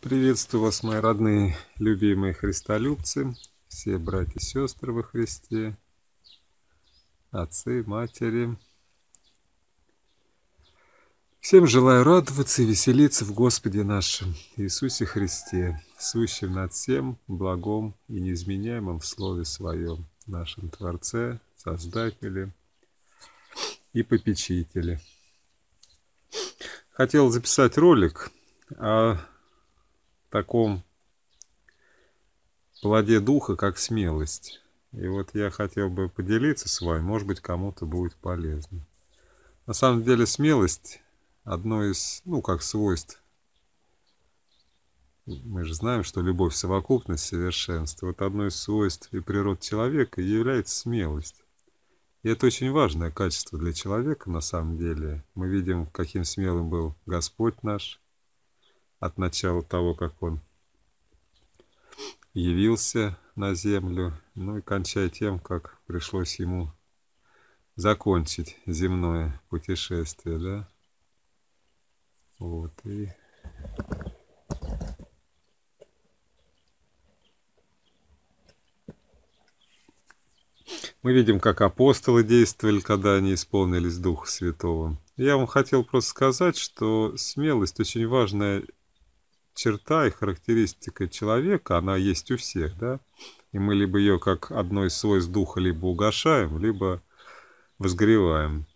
Приветствую вас, мои родные, любимые христолюбцы, все братья и сестры во Христе, отцы, матери. Всем желаю радоваться и веселиться в Господе нашем Иисусе Христе, сущем над всем благом и неизменяемым в Слове Своем, нашем Творце, Создателе и Попечителе. Хотел записать ролик о таком плоде духа, как смелость. И вот я хотел бы поделиться с вами, может быть, кому-то будет полезно. На самом деле смелость одно из, ну, как свойств. Мы же знаем, что любовь – совокупность совершенства. Вот одно из свойств и природ человека является смелость. И это очень важное качество для человека, на самом деле. Мы видим, каким смелым был Господь наш – от начала того, как он явился на землю, ну и кончая тем, как пришлось ему закончить земное путешествие, да. Вот, и... Мы видим, как апостолы действовали, когда они исполнились Духа Святого. Я вам хотел просто сказать, что смелость очень важная черта и характеристика человека, она есть у всех, да? И мы либо ее как одно из свойств духа либо угошаем, либо возгреваем,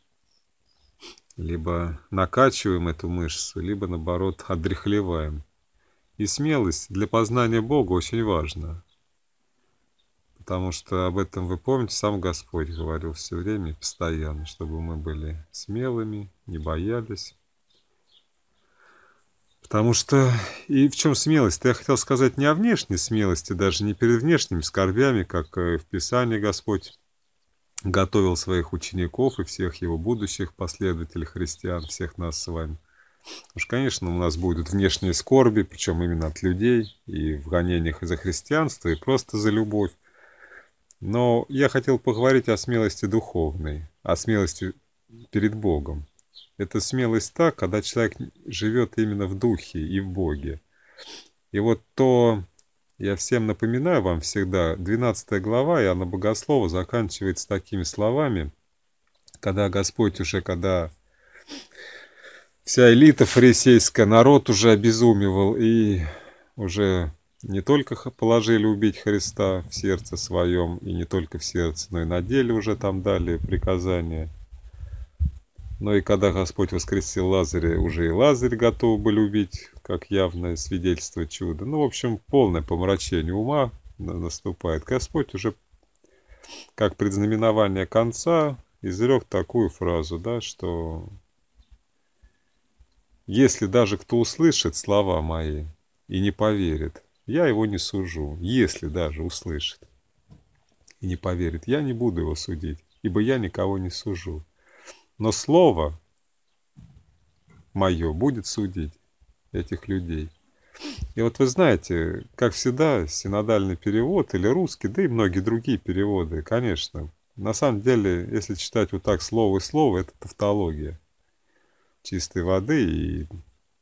либо накачиваем эту мышцу, либо наоборот отрехлеваем. И смелость для познания Бога очень важна. Потому что об этом вы помните, сам Господь говорил все время постоянно, чтобы мы были смелыми, не боялись. Потому что... И в чем смелость? Я хотел сказать не о внешней смелости, даже не перед внешними скорбями, как э, в Писании Господь готовил своих учеников и всех его будущих последователей христиан, всех нас с вами. Уж, конечно, у нас будут внешние скорби, причем именно от людей, и в гонениях и за христианство, и просто за любовь. Но я хотел поговорить о смелости духовной, о смелости перед Богом. Это смелость та, когда человек живет именно в духе и в Боге. И вот то, я всем напоминаю вам всегда, 12 глава Иоанна Богослова заканчивается такими словами, когда Господь уже, когда вся элита фарисейская, народ уже обезумевал и уже не только положили убить Христа в сердце своем, и не только в сердце, но и на деле уже там дали приказания. Но ну и когда Господь воскресил Лазаря, уже и Лазарь готов был убить, как явное свидетельство чуда. Ну, в общем, полное помрачение ума наступает. Господь уже, как предзнаменование конца, изрек такую фразу, да, что «Если даже кто услышит слова мои и не поверит, я его не сужу, если даже услышит и не поверит, я не буду его судить, ибо я никого не сужу». Но слово мое будет судить этих людей. И вот вы знаете, как всегда, синодальный перевод или русский, да и многие другие переводы, конечно. На самом деле, если читать вот так слово и слово, это тавтология чистой воды, и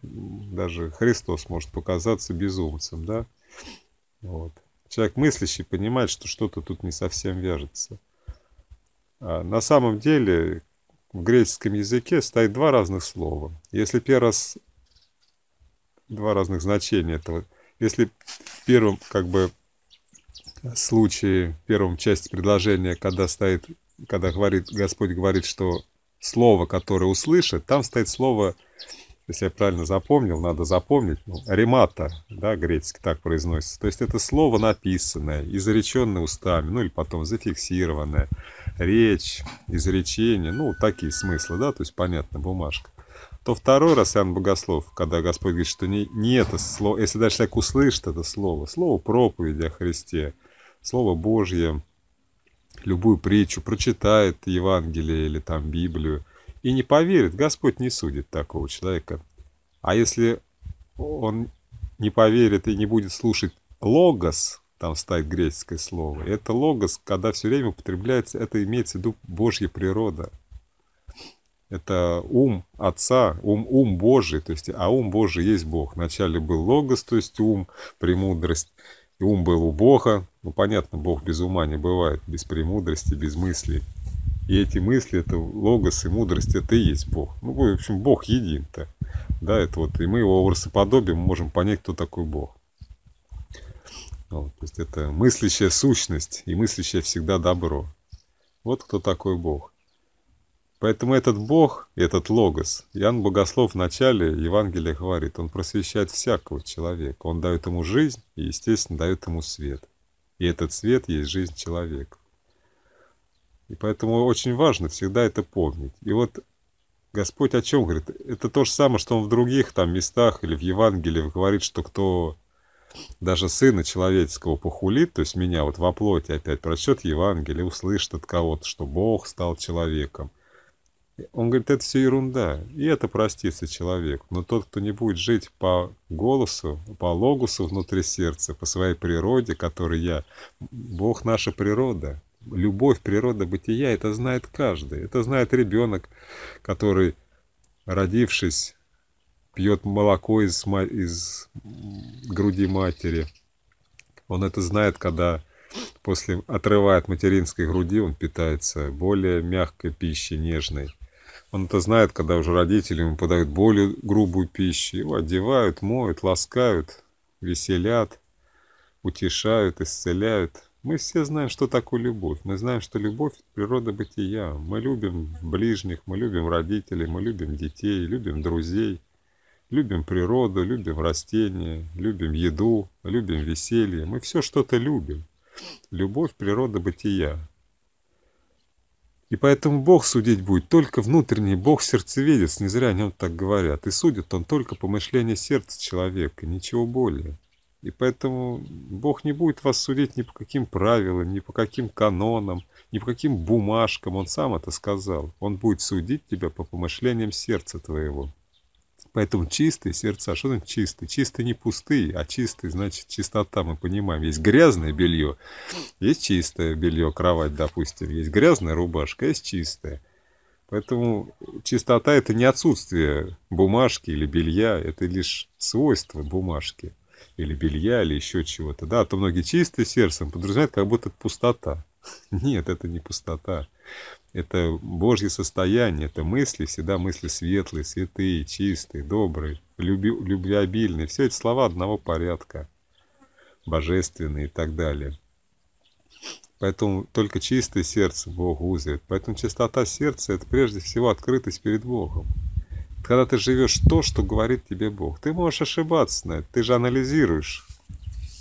даже Христос может показаться безумцем, да? Вот. Человек мыслящий понимает, что что-то тут не совсем вяжется. А на самом деле, в греческом языке стоит два разных слова. Если первое два разных значения этого. Если в первом как бы случае, в первом части предложения, когда стоит, когда говорит, Господь говорит, что слово, которое услышит, там стоит слово, если я правильно запомнил, надо запомнить, ну, ремата, да, гречески так произносится. То есть это слово написанное, изреченное устами, ну или потом зафиксированное речь, изречение, ну, такие смыслы, да, то есть, понятно, бумажка. То второй раз Иоанн Богослов, когда Господь говорит, что не, не это слово, если даже человек услышит это слово, слово проповеди о Христе, слово Божье, любую притчу, прочитает Евангелие или там Библию, и не поверит, Господь не судит такого человека. А если он не поверит и не будет слушать логос, там стоит греческое слово. И это логос, когда все время употребляется, это имеется в виду Божья природа. Это ум Отца, ум, ум Божий, то есть, а ум Божий есть Бог. Вначале был логос, то есть ум, премудрость. ум был у Бога. Ну, понятно, Бог без ума не бывает, без премудрости, без мыслей. И эти мысли, это логос и мудрость, это и есть Бог. Ну, в общем, Бог един-то. Да, это вот, и мы его образоподобием можем понять, кто такой Бог. Вот, то есть это мыслящая сущность, и мыслящая всегда добро. Вот кто такой Бог. Поэтому этот Бог, этот Логос, Иоанн Богослов в начале Евангелия говорит, он просвещает всякого человека, он дает ему жизнь и, естественно, дает ему свет. И этот свет есть жизнь человека. И поэтому очень важно всегда это помнить. И вот Господь о чем говорит? Это то же самое, что он в других там местах или в Евангелии говорит, что кто даже сына человеческого похулит, то есть меня вот во плоти опять прочтет Евангелие, услышит от кого-то, что Бог стал человеком. Он говорит, это все ерунда, и это простится человеку. Но тот, кто не будет жить по голосу, по логусу внутри сердца, по своей природе, который я, Бог наша природа, любовь, природа бытия, это знает каждый. Это знает ребенок, который, родившись пьет молоко из, из груди матери. Он это знает, когда после отрывает материнской груди он питается более мягкой пищей, нежной. Он это знает, когда уже родители ему подают более грубую пищу. Его одевают, моют, ласкают, веселят, утешают, исцеляют. Мы все знаем, что такое любовь. Мы знаем, что любовь – природа бытия. Мы любим ближних, мы любим родителей, мы любим детей, любим друзей – Любим природу, любим растения, любим еду, любим веселье. Мы все что-то любим. Любовь – природа бытия. И поэтому Бог судить будет только внутренний Бог сердцеведец, не зря о нем так говорят. И судит он только по мышлению сердца человека, ничего более. И поэтому Бог не будет вас судить ни по каким правилам, ни по каким канонам, ни по каким бумажкам. Он сам это сказал. Он будет судить тебя по помышлениям сердца твоего. Поэтому чистые сердца, а что значит чистые? Чистые не пустые, а чистые, значит, чистота, мы понимаем. Есть грязное белье, есть чистое белье, кровать, допустим, есть грязная рубашка, есть чистая. Поэтому чистота – это не отсутствие бумажки или белья, это лишь свойство бумажки или белья, или еще чего-то. Да, то многие чистые сердцем подразумевают, как будто это пустота. Нет, это не пустота это Божье состояние, это мысли, всегда мысли светлые, святые, чистые, добрые, люби, любвеобильные. Все эти слова одного порядка, божественные и так далее. Поэтому только чистое сердце Бог узрит. Поэтому чистота сердца – это прежде всего открытость перед Богом. Когда ты живешь то, что говорит тебе Бог, ты можешь ошибаться на это, ты же анализируешь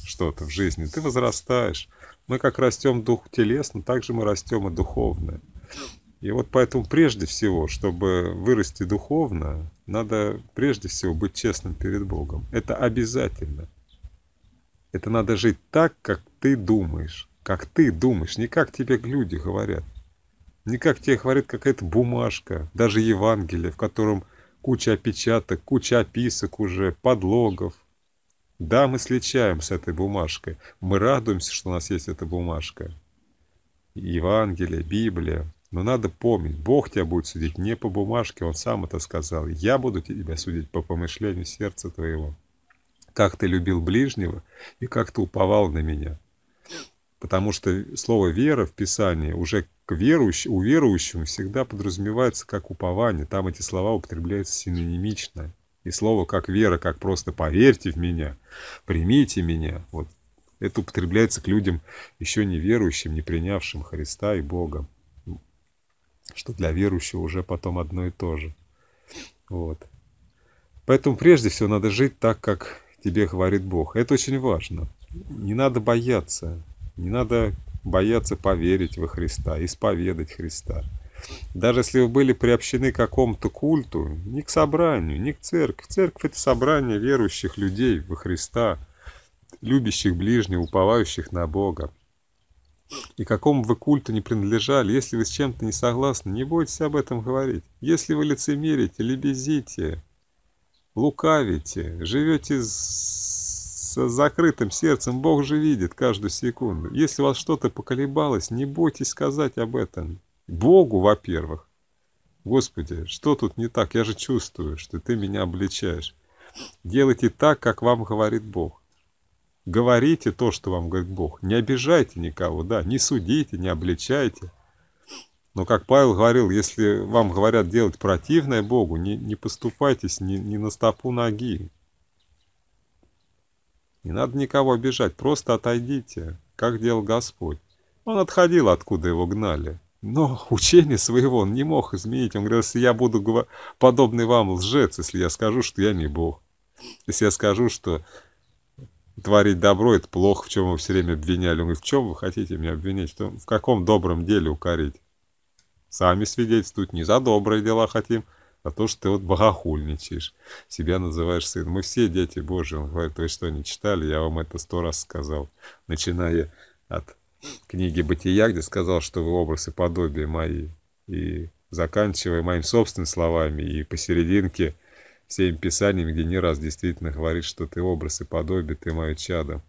что-то в жизни, ты возрастаешь. Мы как растем дух телесно, так же мы растем и духовно. И вот поэтому прежде всего, чтобы вырасти духовно, надо прежде всего быть честным перед Богом. Это обязательно. Это надо жить так, как ты думаешь. Как ты думаешь, не как тебе люди говорят. Не как тебе говорит какая-то бумажка, даже Евангелие, в котором куча опечаток, куча описок уже, подлогов. Да, мы сличаем с этой бумажкой. Мы радуемся, что у нас есть эта бумажка. Евангелие, Библия. Но надо помнить, Бог тебя будет судить не по бумажке, Он сам это сказал. Я буду тебя судить по помышлению сердца твоего. Как ты любил ближнего и как ты уповал на меня. Потому что слово «вера» в Писании уже к верующему, у верующему всегда подразумевается как упование. Там эти слова употребляются синонимично. И слово как «вера», как просто «поверьте в меня», «примите меня». Вот это употребляется к людям, еще не верующим, не принявшим Христа и Бога что для верующего уже потом одно и то же. Вот. Поэтому прежде всего надо жить так, как тебе говорит Бог. Это очень важно. Не надо бояться. Не надо бояться поверить во Христа, исповедать Христа. Даже если вы были приобщены к какому-то культу, не к собранию, не к церкви. Церковь – это собрание верующих людей во Христа, любящих ближнего, уповающих на Бога и какому вы культу не принадлежали, если вы с чем-то не согласны, не бойтесь об этом говорить. Если вы лицемерите, лебезите, лукавите, живете с закрытым сердцем, Бог же видит каждую секунду. Если у вас что-то поколебалось, не бойтесь сказать об этом. Богу, во-первых. Господи, что тут не так? Я же чувствую, что ты меня обличаешь. Делайте так, как вам говорит Бог. Говорите то, что вам говорит Бог. Не обижайте никого, да, не судите, не обличайте. Но, как Павел говорил, если вам говорят делать противное Богу, не, не поступайтесь не, не на стопу ноги. Не надо никого обижать, просто отойдите, как делал Господь. Он отходил, откуда его гнали. Но учение своего он не мог изменить. Он говорил, если я буду подобный вам лжец, если я скажу, что я не Бог. Если я скажу, что творить добро – это плохо, в чем вы все время обвиняли. Он говорит, в чем вы хотите меня обвинить? Что, в каком добром деле укорить? Сами свидетельствуют, не за добрые дела хотим, а то, что ты вот богохульничаешь, себя называешь сыном. Мы все дети Божьи. Он говорит, вы что, не читали? Я вам это сто раз сказал. Начиная от книги «Бытия», где сказал, что вы образ и подобие мои. И заканчивая моими собственными словами и посерединке – всеми писаниями, где не раз действительно говорит, что ты образ и подобие, ты мое чадо.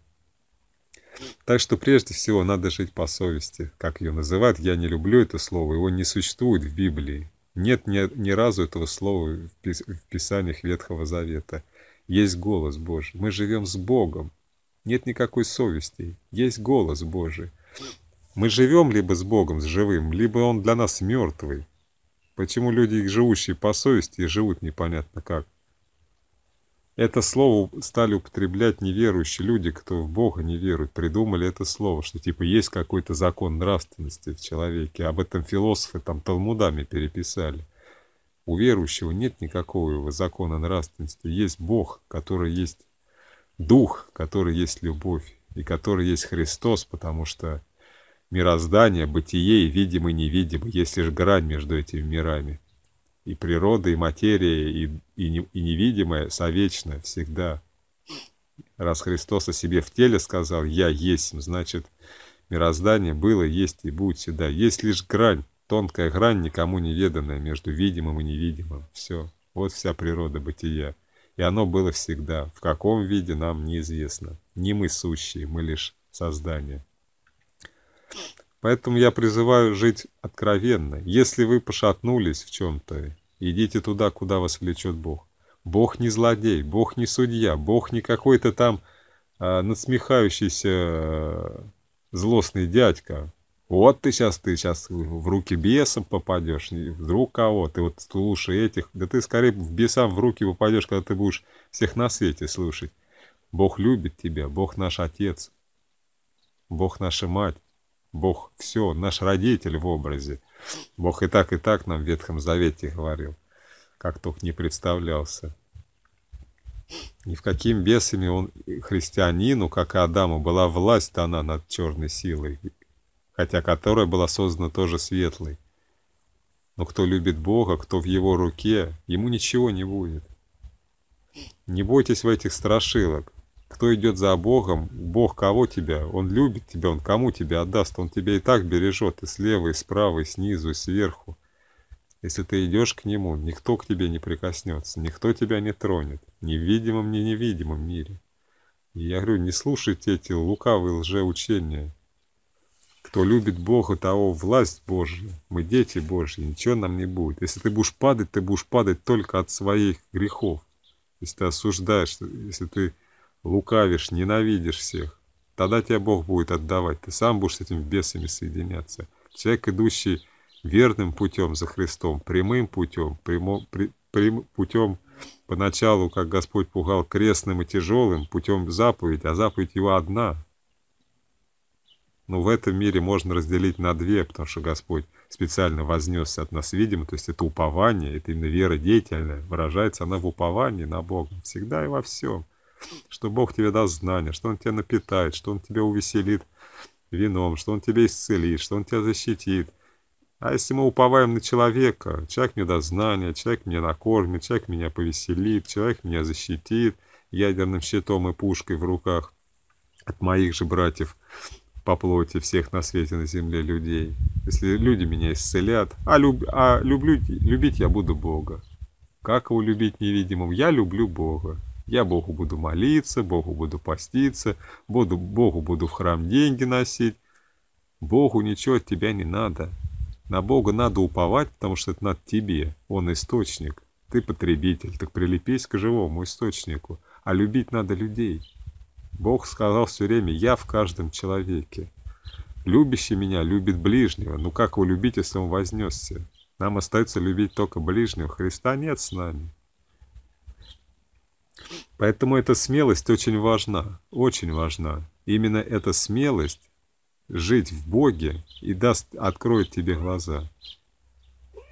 Так что прежде всего надо жить по совести, как ее называют. Я не люблю это слово, его не существует в Библии. Нет ни, ни разу этого слова в, пис, в Писаниях Ветхого Завета. Есть голос Божий. Мы живем с Богом. Нет никакой совести. Есть голос Божий. Мы живем либо с Богом, с живым, либо Он для нас мертвый. Почему люди, их живущие по совести, живут непонятно как? Это слово стали употреблять неверующие люди, кто в Бога не верует. Придумали это слово, что типа есть какой-то закон нравственности в человеке. Об этом философы там талмудами переписали. У верующего нет никакого закона нравственности. Есть Бог, который есть Дух, который есть любовь и который есть Христос, потому что мироздания, бытие и видимый, невидимый, есть лишь грань между этими мирами. И природа, и материя, и, и, не, и невидимое совечно, всегда. Раз Христос о себе в теле сказал «Я есть», значит, мироздание было, есть и будет всегда. Есть лишь грань, тонкая грань, никому неведанная, между видимым и невидимым. Все, вот вся природа бытия. И оно было всегда. В каком виде, нам неизвестно. Не мы сущие, мы лишь создание. Поэтому я призываю жить откровенно. Если вы пошатнулись в чем-то, идите туда, куда вас влечет Бог. Бог не злодей, Бог не судья, Бог не какой-то там а, насмехающийся а, злостный дядька. Вот ты сейчас, ты сейчас в руки бесам попадешь, вдруг кого, ты вот слушай этих, да ты скорее в бесам в руки попадешь, когда ты будешь всех на свете слушать. Бог любит тебя, Бог наш Отец, Бог наша Мать. Бог все, наш родитель в образе. Бог и так, и так нам в Ветхом Завете говорил, как только не представлялся. Ни в каким бесами он христианину, как и Адаму, была власть дана над черной силой, хотя которая была создана тоже светлой. Но кто любит Бога, кто в его руке, ему ничего не будет. Не бойтесь в этих страшилок. Кто идет за Богом, Бог кого тебя? Он любит тебя, Он кому тебя отдаст? Он тебя и так бережет, и слева, и справа, и снизу, и сверху. Если ты идешь к Нему, никто к тебе не прикоснется, никто тебя не тронет, ни в видимом, ни невидимом мире. И я говорю, не слушайте эти лукавые лжеучения. Кто любит Бога, того власть Божья. Мы дети Божьи, ничего нам не будет. Если ты будешь падать, ты будешь падать только от своих грехов. Если ты осуждаешь, если ты лукавишь, ненавидишь всех, тогда тебя Бог будет отдавать, ты сам будешь с этими бесами соединяться. Человек, идущий верным путем за Христом, прямым путем, прямо, при, прям, путем поначалу, как Господь пугал, крестным и тяжелым, путем заповедь, а заповедь его одна. Но в этом мире можно разделить на две, потому что Господь специально вознесся от нас, видимо, то есть это упование, это именно вера деятельная, выражается она в уповании на Бога, всегда и во всем что Бог тебе даст знания, что Он тебя напитает, что Он тебя увеселит вином, что Он тебя исцелит, что Он тебя защитит. А если мы уповаем на человека, человек мне даст знания, человек меня накормит, человек меня повеселит, человек меня защитит ядерным щитом и пушкой в руках от моих же братьев по плоти всех на свете на земле людей. Если люди меня исцелят, а, люб, а люблю, любить я буду Бога. Как его любить невидимым? Я люблю Бога. Я Богу буду молиться, Богу буду поститься, буду, Богу буду в храм деньги носить. Богу ничего от тебя не надо. На Бога надо уповать, потому что это над тебе. Он источник. Ты потребитель, так прилепись к живому источнику. А любить надо людей. Бог сказал все время, я в каждом человеке. Любящий меня любит ближнего. Ну как его любить, если он вознесся? Нам остается любить только ближнего. Христа нет с нами. Поэтому эта смелость очень важна, очень важна. Именно эта смелость жить в Боге и даст, откроет тебе глаза.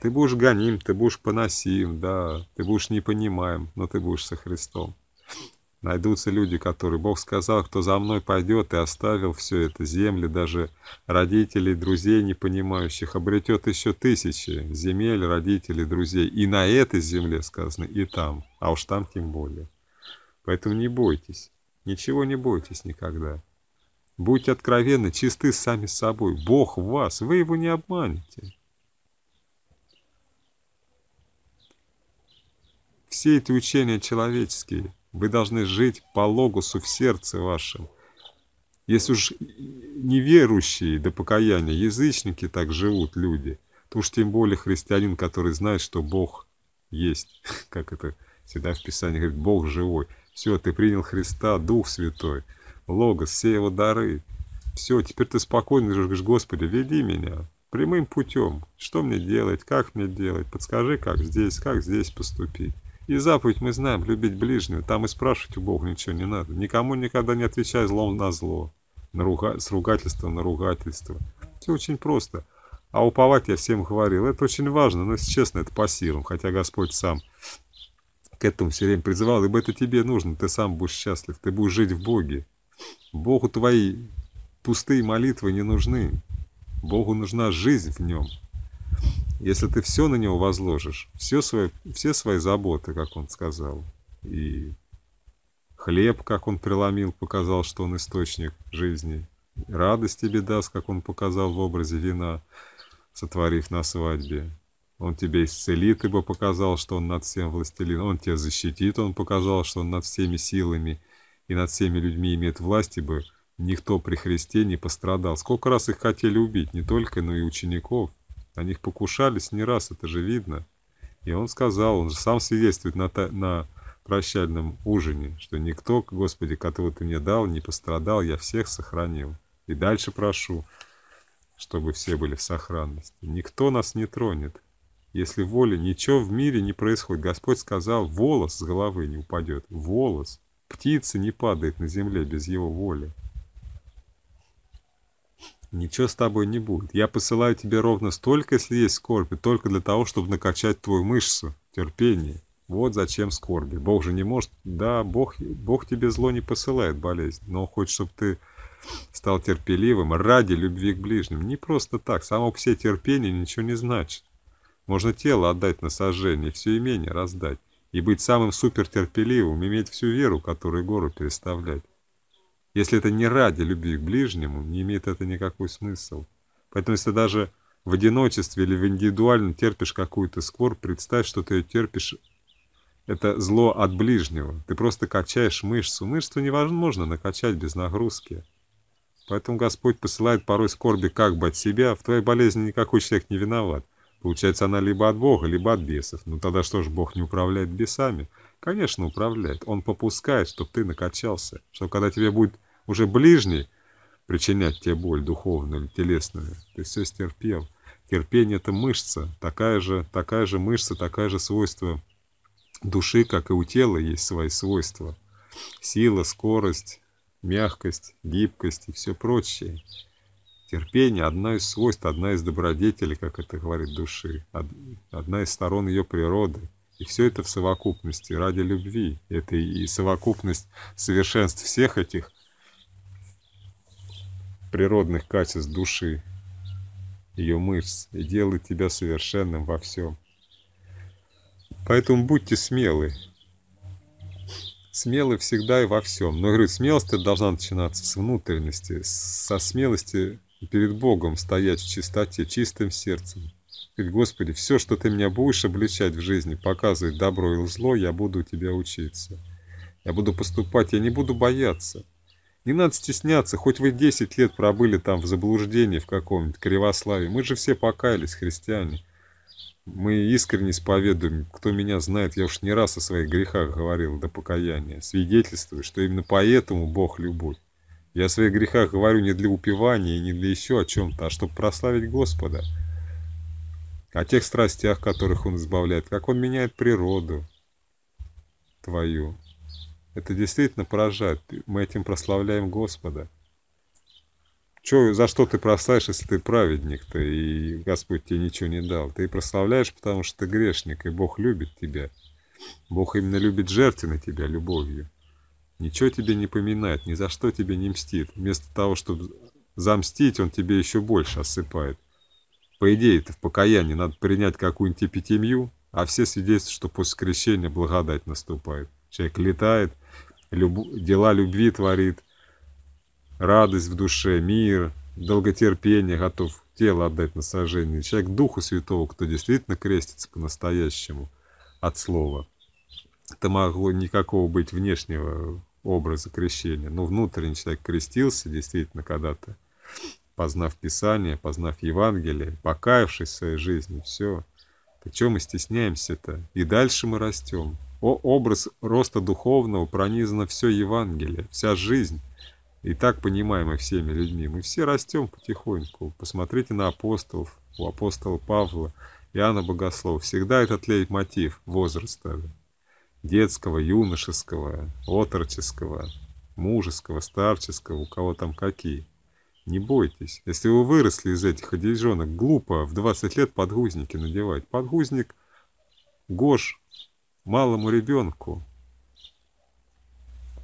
Ты будешь гоним, ты будешь поносим, да, ты будешь непонимаем, но ты будешь со Христом. Найдутся люди, которые, Бог сказал, кто за мной пойдет и оставил все это, земли, даже родителей, друзей непонимающих, обретет еще тысячи земель, родителей, друзей. И на этой земле сказано, и там, а уж там тем более. Поэтому не бойтесь. Ничего не бойтесь никогда. Будьте откровенны, чисты сами с собой. Бог в вас, вы его не обманете. Все эти учения человеческие, вы должны жить по логосу в сердце вашем. Если уж неверующие до покаяния, язычники так живут люди, то уж тем более христианин, который знает, что Бог есть, как это всегда в Писании говорит, Бог живой. Все, ты принял Христа, Дух Святой, Логос, все его дары. Все, теперь ты спокойно говоришь, Господи, веди меня прямым путем. Что мне делать, как мне делать, подскажи, как здесь, как здесь поступить. И заповедь мы знаем, любить ближнего. Там и спрашивать у Бога ничего не надо. Никому никогда не отвечай злом на зло, на руга... с ругательством на ругательство. Все очень просто. А уповать я всем говорил. Это очень важно, но, если честно, это по силам. Хотя Господь сам к этому все время призывал, ибо это тебе нужно, ты сам будешь счастлив, ты будешь жить в Боге. Богу твои пустые молитвы не нужны. Богу нужна жизнь в нем. Если ты все на него возложишь, все свои, все свои заботы, как он сказал, и хлеб, как он преломил, показал, что он источник жизни, радость тебе даст, как он показал в образе вина, сотворив на свадьбе, он тебя исцелит, ибо показал, что он над всем властелин. Он тебя защитит, он показал, что он над всеми силами и над всеми людьми имеет власть, ибо никто при Христе не пострадал. Сколько раз их хотели убить, не только, но и учеников. На них покушались не раз, это же видно. И он сказал, он же сам свидетельствует на, на прощальном ужине, что никто, Господи, которого ты мне дал, не пострадал, я всех сохранил. И дальше прошу, чтобы все были в сохранности. Никто нас не тронет если воля, ничего в мире не происходит. Господь сказал, волос с головы не упадет. Волос. Птица не падает на земле без его воли. Ничего с тобой не будет. Я посылаю тебе ровно столько, если есть скорби, только для того, чтобы накачать твою мышцу, терпение. Вот зачем скорби. Бог же не может... Да, Бог, Бог тебе зло не посылает, болезнь, но хочет, чтобы ты стал терпеливым ради любви к ближним. Не просто так. Само все терпение ничего не значит. Можно тело отдать на сожжение, все имение раздать и быть самым супертерпеливым, иметь всю веру, которую гору переставлять. Если это не ради любви к ближнему, не имеет это никакой смысл. Поэтому если даже в одиночестве или в индивидуально терпишь какую-то скорбь, представь, что ты ее терпишь, это зло от ближнего. Ты просто качаешь мышцу. Мышцу невозможно накачать без нагрузки. Поэтому Господь посылает порой скорби как бы от себя. В твоей болезни никакой человек не виноват. Получается, она либо от Бога, либо от бесов. Ну тогда что ж, Бог не управляет бесами? Конечно, управляет. Он попускает, чтоб ты накачался. Что когда тебе будет уже ближний причинять тебе боль духовную или телесную, ты все стерпел. Терпение — это мышца. Такая же, такая же мышца, такая же свойство души, как и у тела есть свои свойства. Сила, скорость, мягкость, гибкость и все прочее. Терпение – одна из свойств, одна из добродетелей, как это говорит души, одна из сторон ее природы. И все это в совокупности, ради любви. Это и совокупность совершенств всех этих природных качеств души, ее мышц, и делает тебя совершенным во всем. Поэтому будьте смелы. Смелы всегда и во всем. Но, говорю, смелость должна начинаться с внутренности, со смелости перед Богом стоять в чистоте, чистым сердцем. Говорит, Господи, все, что ты меня будешь обличать в жизни, показывать добро и зло, я буду у тебя учиться. Я буду поступать, я не буду бояться. Не надо стесняться, хоть вы 10 лет пробыли там в заблуждении в каком-нибудь кривославии. Мы же все покаялись, христиане. Мы искренне исповедуем, кто меня знает, я уж не раз о своих грехах говорил до покаяния, свидетельствую, что именно поэтому Бог любовь. Я о своих грехах говорю не для упивания не для еще о чем-то, а чтобы прославить Господа. О тех страстях, которых Он избавляет, как Он меняет природу твою. Это действительно поражает. Мы этим прославляем Господа. Че, за что ты прославишь, если ты праведник-то, и Господь тебе ничего не дал? Ты прославляешь, потому что ты грешник, и Бог любит тебя. Бог именно любит жертвы на тебя любовью. Ничего тебе не поминает, ни за что тебе не мстит. Вместо того, чтобы замстить, он тебе еще больше осыпает. По идее, это в покаянии надо принять какую-нибудь эпитемию, а все свидетельствуют, что после крещения благодать наступает. Человек летает, люб... дела любви творит, радость в душе, мир, долготерпение, готов тело отдать на сожжение. Человек Духу Святого, кто действительно крестится по-настоящему от слова. Это могло никакого быть внешнего образа крещения. Но ну, внутренний человек крестился действительно когда-то, познав Писание, познав Евангелие, покаявшись в своей жизни, все. Так чего мы стесняемся-то? И дальше мы растем. О, образ роста духовного пронизано все Евангелие, вся жизнь. И так понимаемой всеми людьми. Мы все растем потихоньку. Посмотрите на апостолов, у апостола Павла, Иоанна Богослова. Всегда этот лейтмотив возраста детского, юношеского, отроческого, мужеского, старческого, у кого там какие. Не бойтесь. Если вы выросли из этих одежонок, глупо в 20 лет подгузники надевать. Подгузник Гош малому ребенку.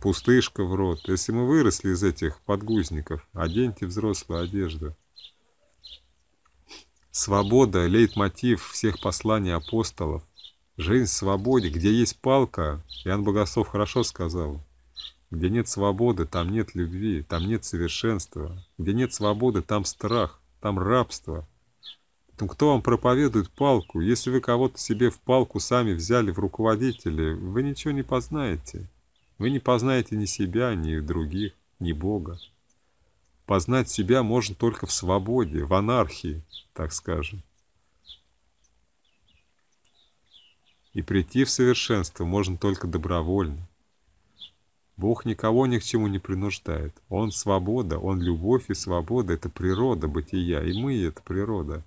Пустышка в рот. Если мы выросли из этих подгузников, оденьте взрослую одежду. Свобода – лейтмотив всех посланий апостолов – Жизнь в свободе, где есть палка, Иоанн Богослов хорошо сказал, где нет свободы, там нет любви, там нет совершенства. Где нет свободы, там страх, там рабство. Поэтому кто вам проповедует палку? Если вы кого-то себе в палку сами взяли в руководители, вы ничего не познаете. Вы не познаете ни себя, ни других, ни Бога. Познать себя можно только в свободе, в анархии, так скажем. и прийти в совершенство можно только добровольно. Бог никого ни к чему не принуждает. Он свобода, Он любовь и свобода. Это природа бытия, и мы — это природа.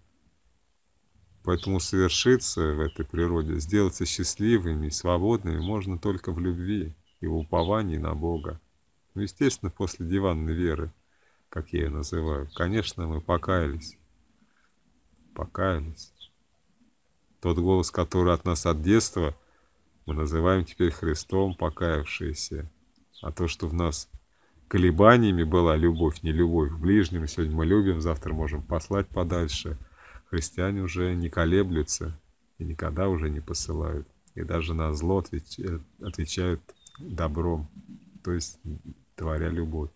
Поэтому совершиться в этой природе, сделаться счастливыми и свободными можно только в любви и в уповании на Бога. Ну, естественно, после диванной веры, как я ее называю. Конечно, мы покаялись. Покаялись. Тот голос, который от нас от детства, мы называем теперь Христом покаявшиеся. А то, что в нас колебаниями была любовь, не любовь к ближнему, сегодня мы любим, завтра можем послать подальше, христиане уже не колеблются и никогда уже не посылают. И даже на зло отвечают добром, то есть творя любовь.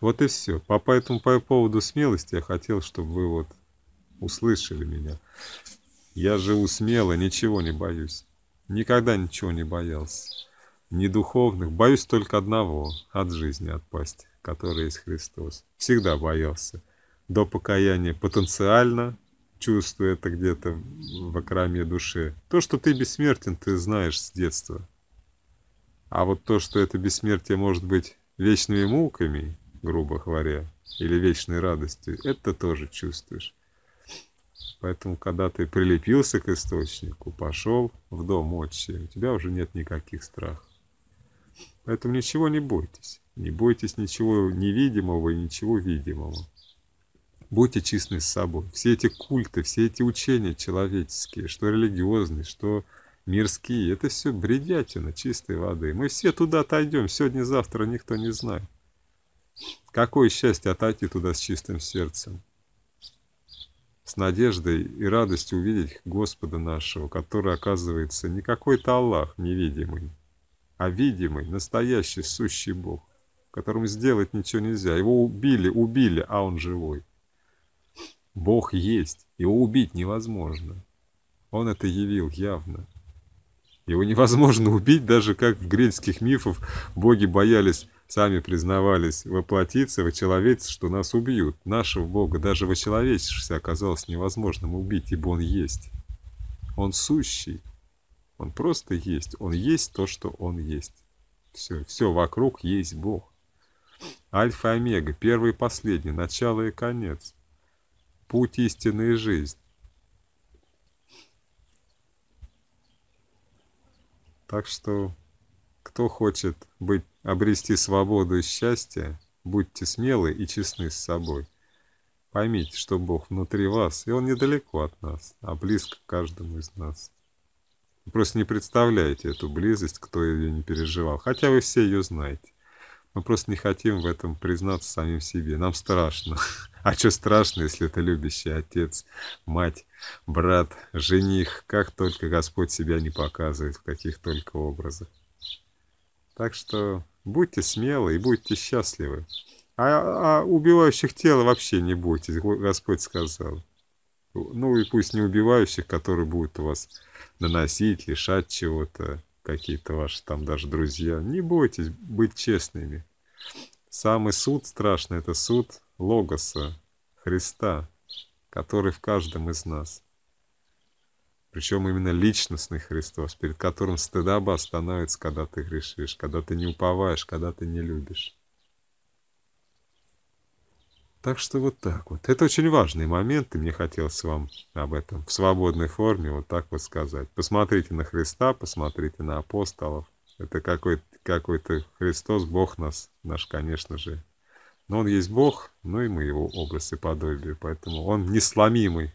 Вот и все. По, поэтому по поводу смелости я хотел, чтобы вы вот услышали меня. Я живу смело, ничего не боюсь. Никогда ничего не боялся. Ни духовных. Боюсь только одного — от жизни отпасть, которая есть Христос. Всегда боялся. До покаяния потенциально, чувствую это где-то в окраме души. То, что ты бессмертен, ты знаешь с детства. А вот то, что это бессмертие может быть вечными муками, грубо говоря, или вечной радостью, это тоже чувствуешь. Поэтому, когда ты прилепился к источнику, пошел в дом отче, у тебя уже нет никаких страхов. Поэтому ничего не бойтесь. Не бойтесь ничего невидимого и ничего видимого. Будьте честны с собой. Все эти культы, все эти учения человеческие, что религиозные, что мирские, это все бредятина чистой воды. Мы все туда отойдем, сегодня-завтра никто не знает. Какое счастье отойти туда с чистым сердцем с надеждой и радостью увидеть Господа нашего, который, оказывается, не какой-то Аллах невидимый, а видимый, настоящий, сущий Бог, которому сделать ничего нельзя. Его убили, убили, а он живой. Бог есть, его убить невозможно. Он это явил явно. Его невозможно убить, даже как в греческих мифах боги боялись сами признавались, воплотиться, во вочеловечиться, что нас убьют. Нашего Бога даже во вочеловечишься оказалось невозможным убить, ибо Он есть. Он сущий. Он просто есть. Он есть то, что Он есть. Все, все вокруг есть Бог. Альфа и Омега, первый и последний, начало и конец. Путь истины и жизнь. Так что, кто хочет быть обрести свободу и счастье, будьте смелы и честны с собой. Поймите, что Бог внутри вас, и Он недалеко от нас, а близко к каждому из нас. просто не представляете эту близость, кто ее не переживал, хотя вы все ее знаете. Мы просто не хотим в этом признаться самим себе. Нам страшно. А что страшно, если это любящий отец, мать, брат, жених, как только Господь себя не показывает, в каких только образах. Так что будьте смелы и будьте счастливы. А, а убивающих тело вообще не бойтесь, Господь сказал. Ну и пусть не убивающих, которые будут вас наносить, лишать чего-то, какие-то ваши там даже друзья. Не бойтесь быть честными. Самый суд страшный – это суд Логоса, Христа, который в каждом из нас. Причем именно личностный Христос, перед которым стыдоба становится, когда ты грешишь, когда ты не уповаешь, когда ты не любишь. Так что вот так вот. Это очень важный момент, и мне хотелось вам об этом в свободной форме вот так вот сказать. Посмотрите на Христа, посмотрите на апостолов. Это какой-то какой, -то, Христос, Бог нас, наш, конечно же. Но Он есть Бог, ну и мы Его образ и подобие. Поэтому Он несломимый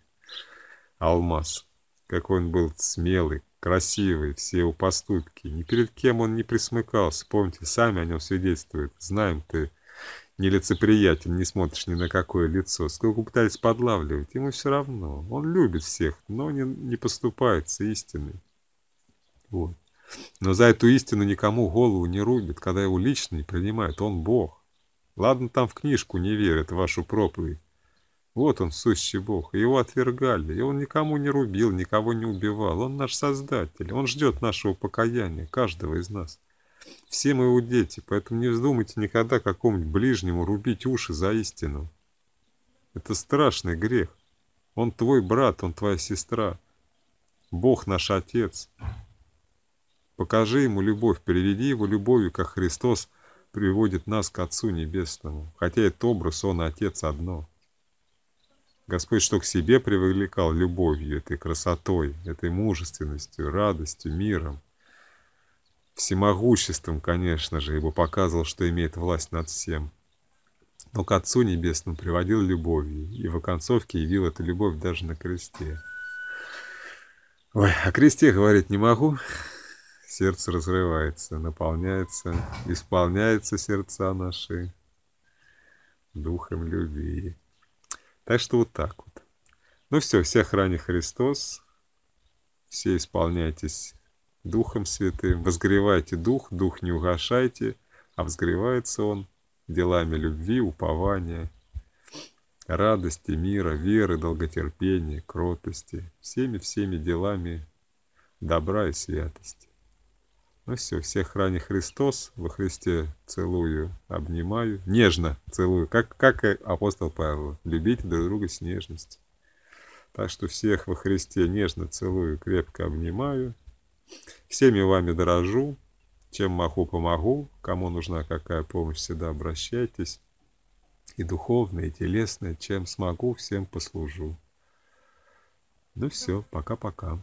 алмаз как он был смелый, красивый, все его поступки. Ни перед кем он не присмыкался, помните, сами о нем свидетельствуют. Знаем, ты нелицеприятен, не смотришь ни на какое лицо. Сколько пытались подлавливать, ему все равно. Он любит всех, но не, не поступается истиной. Вот. Но за эту истину никому голову не рубит, когда его лично не принимают. Он Бог. Ладно, там в книжку не верят, в вашу проповедь. Вот он, сущий Бог, его отвергали, и он никому не рубил, никого не убивал. Он наш Создатель, он ждет нашего покаяния, каждого из нас. Все мы его дети, поэтому не вздумайте никогда какому-нибудь ближнему рубить уши за истину. Это страшный грех. Он твой брат, он твоя сестра. Бог наш Отец. Покажи ему любовь, приведи его любовью, как Христос приводит нас к Отцу Небесному. Хотя это образ, он Отец одно – Господь, что к себе привлекал любовью, этой красотой, этой мужественностью, радостью, миром, всемогуществом, конечно же, ибо показывал, что имеет власть над всем. Но к Отцу Небесному приводил любовью, и в оконцовке явил эту любовь даже на кресте. Ой, о кресте говорить не могу. Сердце разрывается, наполняется, исполняется сердца наши духом любви. Так что вот так вот. Ну все, всех храни Христос. Все исполняйтесь Духом Святым. Возгревайте Дух, Дух не угашайте, а возгревается Он делами любви, упования, радости, мира, веры, долготерпения, кротости, всеми-всеми делами добра и святости. Ну все, всех храни Христос, во Христе целую, обнимаю, нежно целую, как, как и апостол Павел. Любите друг друга с нежностью. Так что всех во Христе нежно целую, крепко обнимаю. Всеми вами дорожу, чем могу, помогу. Кому нужна какая помощь, всегда обращайтесь. И духовная, и телесная, чем смогу, всем послужу. Ну все, пока-пока.